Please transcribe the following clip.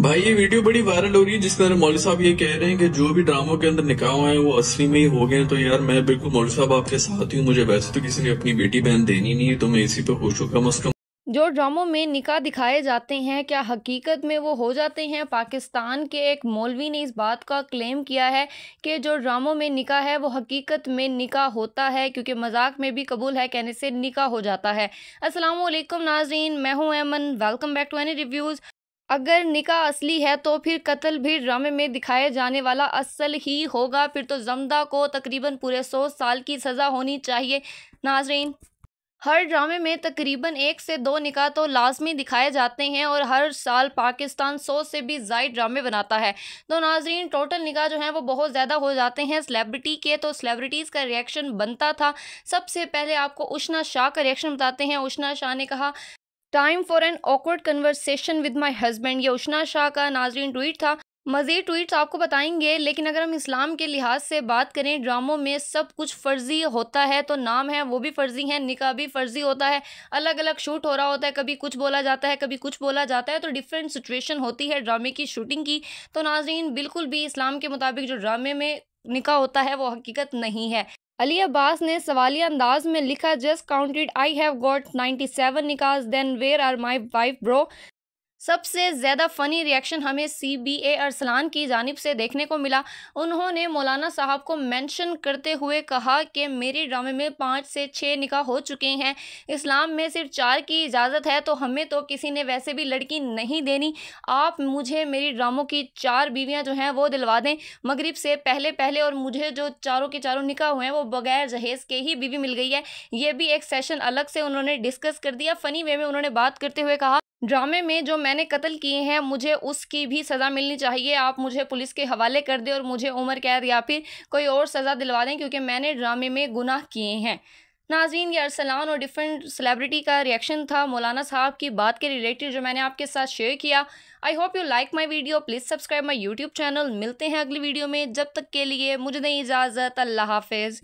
भाई ये वीडियो बड़ी वायरल हो रही है जिसके अंदर मौली साहब ये कह रहे हैं कि जो भी ड्रामों के अंदर निकाह हुए हैं वो असली में ही हो गए तो यार मैं बिल्कुल मौली साहब आपके साथ ही हूँ मुझे वैसे तो किसी ने अपनी बेटी बहन देनी नहीं है तो मैं इसी पे खुश हूँ कम अज कम जो ड्रामों में निकाह दिखाए जाते हैं क्या हकीकत में वो हो जाते हैं पाकिस्तान के एक मौलवी ने इस बात का क्लेम किया है कि जो ड्रामों में निकाह है वो हकीकत में निकाह होता है क्योंकि मजाक में भी कबूल है कहने से निकाह हो जाता है अस्सलाम वालेकुम नाजरीन मैं हूं Aiman welcome back to any reviews अगर निका असली है तो फिर कत्ल भी ड्रामे में दिखाए जाने वाला असल ही होगा फिर तो जमदा को तकरीबन पूरे सौ साल की सज़ा होनी चाहिए नाजरीन हर ड्रामे में तकरीबन एक से दो निका तो लाजमी दिखाए जाते हैं और हर साल पाकिस्तान सौ से भी जायद ड्रामे बनाता है तो नाजरीन टोटल निका जो हैं वो बहुत ज़्यादा हो जाते हैं सेलेब्रिटी के तो सेलेब्रिटीज़ का रिएक्शन बनता था सबसे पहले आपको उष्णा शाह का रिएक्शन बताते हैं उष्णा शाह ने कहा time for an awkward conversation with my husband ये शाह का नाजरीन ट्वीट था मज़ीद ट्वीट्स आपको बताएंगे लेकिन अगर हम इस्लाम के लिहाज से बात करें ड्रामों में सब कुछ फ़र्ज़ी होता है तो नाम है वो भी फ़र्ज़ी है निका भी फ़र्ज़ी होता है अलग अलग शूट हो रहा होता है कभी कुछ बोला जाता है कभी कुछ बोला जाता है तो डिफरेंट सिचुएशन होती है ड्रामे की शूटिंग की तो नाजरीन बिल्कुल भी इस्लाम के मुताबिक जो ड्रामे में निका होता है वो हकीकत नहीं है अली अब्बास ने सवालिया अंदाज में लिखा just counted I have got 97 निकास then where are my wife bro सबसे ज़्यादा फ़नी रिएक्शन हमें सी बी ए अरसलान की जानब से देखने को मिला उन्होंने मौलाना साहब को मेंशन करते हुए कहा कि मेरे ड्रामे में पाँच से छः निकाह हो चुके हैं इस्लाम में सिर्फ चार की इजाज़त है तो हमें तो किसी ने वैसे भी लड़की नहीं देनी आप मुझे मेरी ड्रामों की चार बीवियाँ जो हैं वो दिलवा दें मगरब से पहले पहले और मुझे जो चारों के चारों निकाह हुए हैं वो बग़ैर जहेज़ के ही बीवी मिल गई है ये भी एक सेशन अलग से उन्होंने डिस्कस कर दिया फ़नी वे में उन्होंने बात करते हुए कहा ड्रामे में जो मैंने कत्ल किए हैं मुझे उसकी भी सज़ा मिलनी चाहिए आप मुझे पुलिस के हवाले कर दें और मुझे उम्र कैद या फिर कोई और सज़ा दिलवा दें क्योंकि मैंने ड्रामे में गुनाह किए हैं नाजीन ये अरसलान और डिफरेंट सेलिब्रिटी का रिएक्शन था मौलाना साहब की बात के रिलेटेड जो मैंने आपके साथ शेयर किया I hope you like my video please subscribe my YouTube channel मिलते हैं अगली वीडियो में जब तक के लिए मुझे नहीं इजाज़त अल्लाह हाफिज़